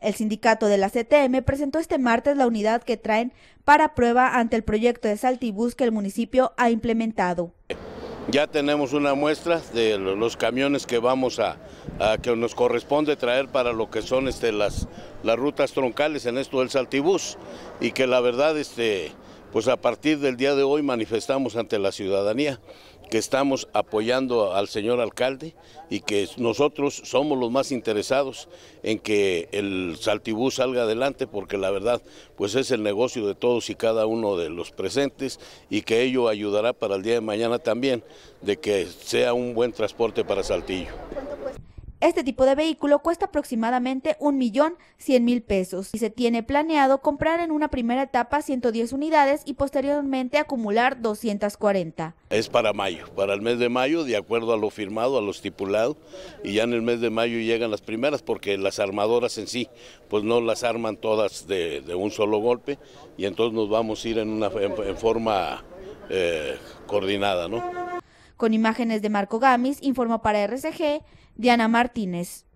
El sindicato de la CTM presentó este martes la unidad que traen para prueba ante el proyecto de Saltibús que el municipio ha implementado. Ya tenemos una muestra de los camiones que vamos a, que nos corresponde traer para lo que son este, las, las rutas troncales en esto del Saltibús y que la verdad este, pues a partir del día de hoy manifestamos ante la ciudadanía que estamos apoyando al señor alcalde y que nosotros somos los más interesados en que el Saltibús salga adelante porque la verdad pues es el negocio de todos y cada uno de los presentes y que ello ayudará para el día de mañana también de que sea un buen transporte para Saltillo. Este tipo de vehículo cuesta aproximadamente un millón mil pesos y se tiene planeado comprar en una primera etapa 110 unidades y posteriormente acumular 240. Es para mayo, para el mes de mayo, de acuerdo a lo firmado, a lo estipulado, y ya en el mes de mayo llegan las primeras porque las armadoras en sí, pues no las arman todas de, un solo golpe y entonces nos vamos a ir en, una, forma eh, coordinada, ¿no? Con imágenes de Marco Gamis, informó para RCG Diana Martínez.